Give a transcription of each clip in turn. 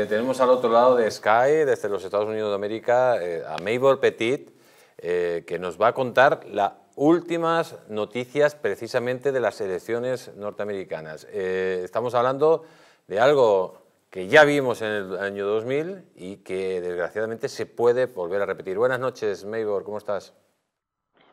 Eh, tenemos al otro lado de Sky, desde los Estados Unidos de América, eh, a Mabel Petit, eh, que nos va a contar las últimas noticias precisamente de las elecciones norteamericanas. estamos hablando de algo que ya vimos en el año 2000 y que desgraciadamente se puede volver a repetir. Buenas noches, Maybor, ¿cómo estás?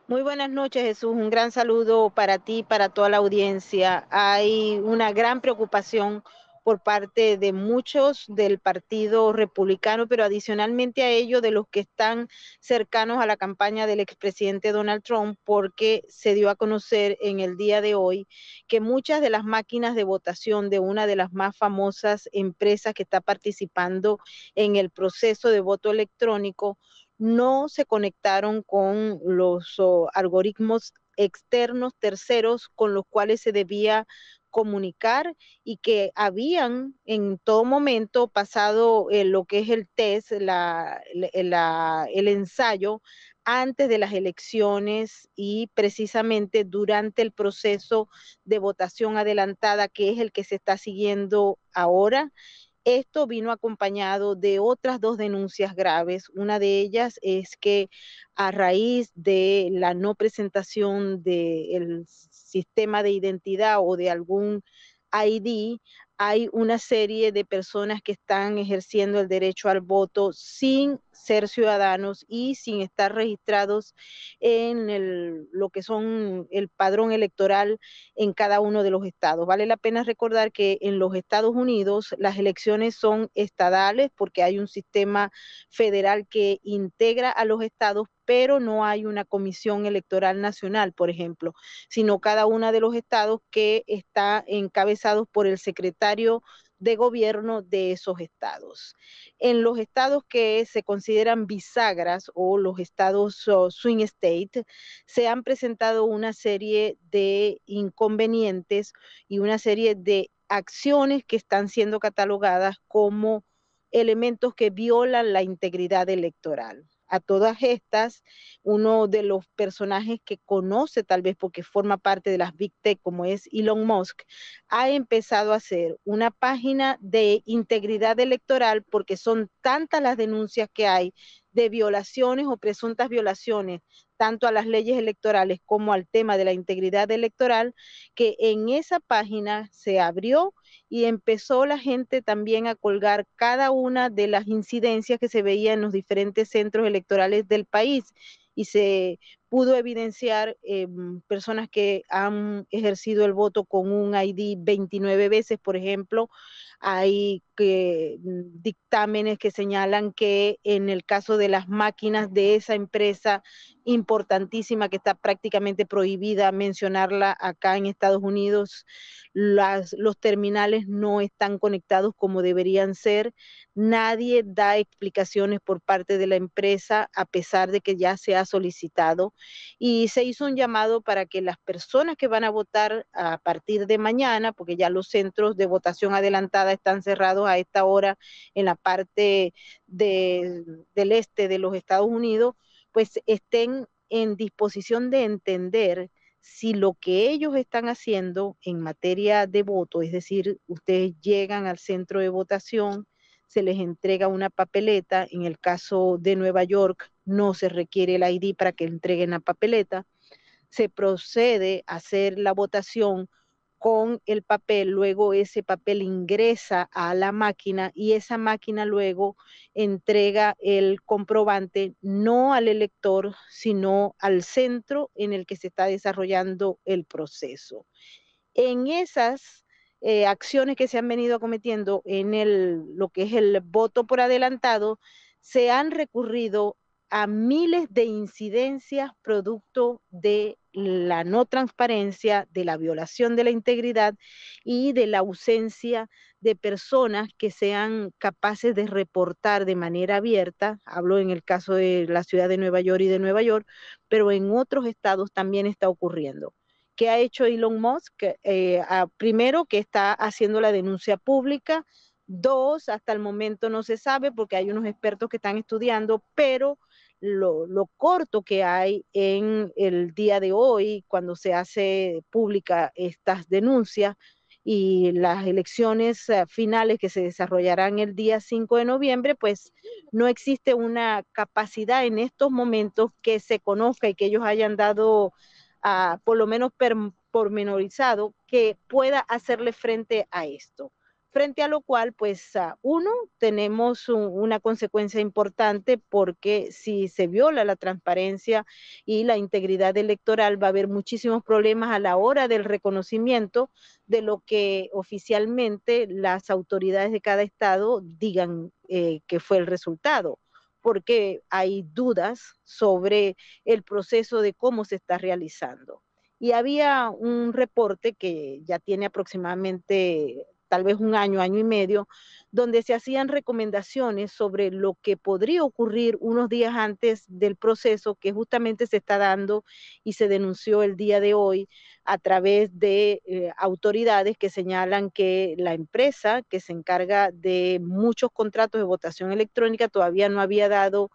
Muy buenas noches, Jesús. Un gran saludo para ti, para toda la audiencia. Hay una gran preocupación por parte de muchos del Partido Republicano, pero adicionalmente a ello de los que están cercanos a la campaña del expresidente Donald Trump, porque se dio a conocer en el día de hoy que muchas de las máquinas de votación de una de las más famosas empresas que está participando en el proceso de voto electrónico no se conectaron con los oh, algoritmos externos terceros con los cuales se debía comunicar y que habían en todo momento pasado eh, lo que es el test, eh, el ensayo antes de las elecciones y precisamente durante el proceso de votación adelantada, que es el que se está siguiendo ahora esto vino acompañado de otras dos denuncias graves. Una de ellas es que a raíz de la no presentación del sistema de identidad o de algún ID, hay una serie de personas que están ejerciendo el derecho al voto sin ser ciudadanos y sin estar registrados en el, lo que son el padrón electoral en cada uno de los estados. Vale la pena recordar que en los Estados Unidos las elecciones son estadales porque hay un sistema federal que integra a los estados, pero no hay una comisión electoral nacional, por ejemplo, sino cada uno de los estados que está encabezados por el secretario de gobierno de esos estados. En los estados que se consideran bisagras o los estados oh, swing state, se han presentado una serie de inconvenientes y una serie de acciones que están siendo catalogadas como elementos que violan la integridad electoral a todas estas, uno de los personajes que conoce tal vez porque forma parte de las Big Tech como es Elon Musk, ha empezado a hacer una página de integridad electoral porque son tantas las denuncias que hay de violaciones o presuntas violaciones, tanto a las leyes electorales como al tema de la integridad electoral, que en esa página se abrió y empezó la gente también a colgar cada una de las incidencias que se veían en los diferentes centros electorales del país y se pudo evidenciar em, personas que han ejercido el voto con un ID 29 veces, por ejemplo. Hay mm, dictámenes que señalan que en el caso de las máquinas de esa empresa importantísima que está prácticamente prohibida mencionarla acá en Estados Unidos, los terminales no están conectados como deberían ser. Nadie da explicaciones por parte de la empresa a pesar de que ya se ha solicitado y se hizo un llamado para que las personas que van a votar a partir de mañana, porque ya los centros de votación adelantada están cerrados a esta hora en la parte del este de los Estados Unidos, pues estén en disposición de entender si lo que ellos están haciendo en materia de voto, es decir, ustedes llegan al centro de votación, se les entrega una papeleta, en el caso de Nueva York no se requiere el ID para que entreguen la papeleta. Se procede a hacer la votación con el papel, luego ese papel ingresa a la máquina y esa máquina luego entrega el comprobante no al elector, sino al centro en el que se está desarrollando el proceso. En esas eh, acciones que se han venido cometiendo en el, lo que es el voto por adelantado, se han recurrido a miles de incidencias producto de la no transparencia, de la violación de la integridad y de la ausencia de personas que sean capaces de reportar de manera abierta. Hablo en el caso de la ciudad de Nueva York y de Nueva York, pero en otros estados también está ocurriendo. ¿Qué ha hecho Elon Musk? Eh, primero, que está haciendo la denuncia pública. Dos, hasta el momento no se sabe porque hay unos expertos que están estudiando, pero lo, corto que hay en el día de hoy cuando se hace pública estas denuncias y las elecciones eh, finales que se desarrollarán el día 5 de noviembre, pues no existe una capacidad en estos momentos que se conozca y que ellos hayan dado ah, por lo menos pormenorizado que pueda hacerle frente a esto frente a lo cual, pues, uno, tenemos una consecuencia importante porque si se viola la transparencia y la integridad electoral, va a haber muchísimos problemas a la hora del reconocimiento de lo que oficialmente las autoridades de cada estado digan eh, que fue el resultado porque hay dudas sobre el proceso de cómo se está realizando. Y había un reporte que ya tiene aproximadamente tal vez un año, año y medio, donde se hacían recomendaciones sobre lo que podría ocurrir unos días antes del proceso que justamente se está dando y se denunció el día de hoy a través de eh, autoridades que señalan que la empresa que se encarga de muchos contratos de votación electrónica todavía no había dado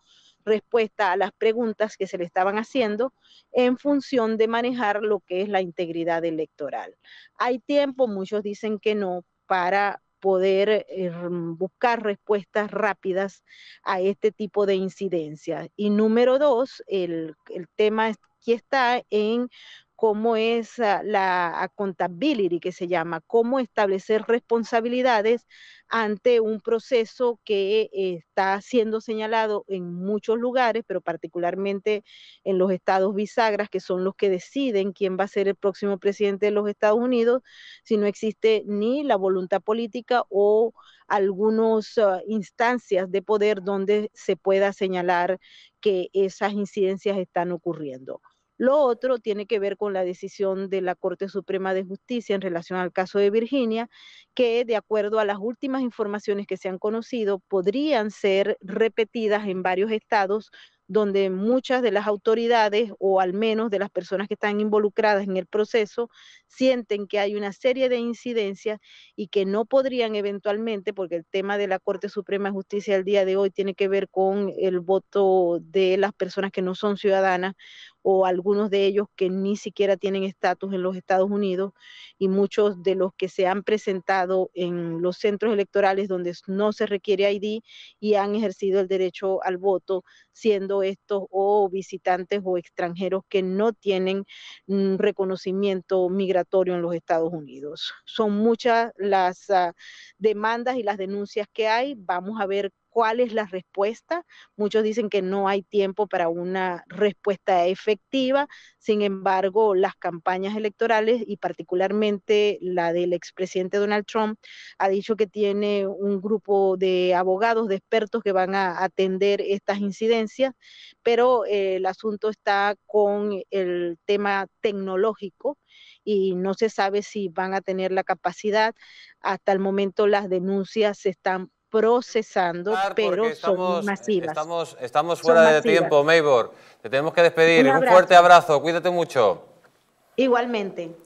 respuesta a las preguntas que se le estaban haciendo en función de manejar lo que es la integridad electoral. Hay tiempo, muchos dicen que no, para poder eh, buscar respuestas rápidas a este tipo de incidencias. Y número dos, el, el tema aquí está en cómo es ah, la accountability que se llama, cómo establecer responsabilidades ante un proceso que está siendo señalado en muchos lugares, pero particularmente en los estados bisagras, que son los que deciden quién va a ser el próximo presidente de los Estados Unidos, si no existe ni la voluntad política o algunas ah, instancias de poder donde se pueda señalar que esas incidencias están ocurriendo. Lo otro tiene que ver con la decisión de la Corte Suprema de Justicia en relación al caso de Virginia, que de acuerdo a las últimas informaciones que se han conocido, podrían ser repetidas en varios estados donde muchas de las autoridades o al menos de las personas que están involucradas en el proceso sienten que hay una serie de incidencias y que no podrían eventualmente, porque el tema de la Corte Suprema de Justicia al día de hoy tiene que ver con el voto de las personas que no son ciudadanas o algunos de ellos que ni siquiera tienen estatus en los Estados Unidos y muchos de los que se han presentado en los centros electorales donde no se requiere ID y han ejercido el derecho al voto, siendo estos o visitantes o extranjeros que no tienen mm, reconocimiento migratorio en los Estados Unidos. Son muchas las ah, demandas y las denuncias que hay. Vamos a ver cuál es la respuesta. Muchos dicen que no hay tiempo para una respuesta efectiva. Sin embargo, las campañas electorales y particularmente la del expresidente Donald Trump ha dicho que tiene un grupo de abogados, de expertos que van a atender estas incidencias, pero eh, el asunto está con el tema tecnológico y no se sabe si van a tener la capacidad. Hasta el momento las denuncias se están procesando, pero somos son masivas. Estamos, fuera de tiempo, Maybor. Te tenemos que despedir. Un fuerte abrazo, cuídate mucho. Igualmente.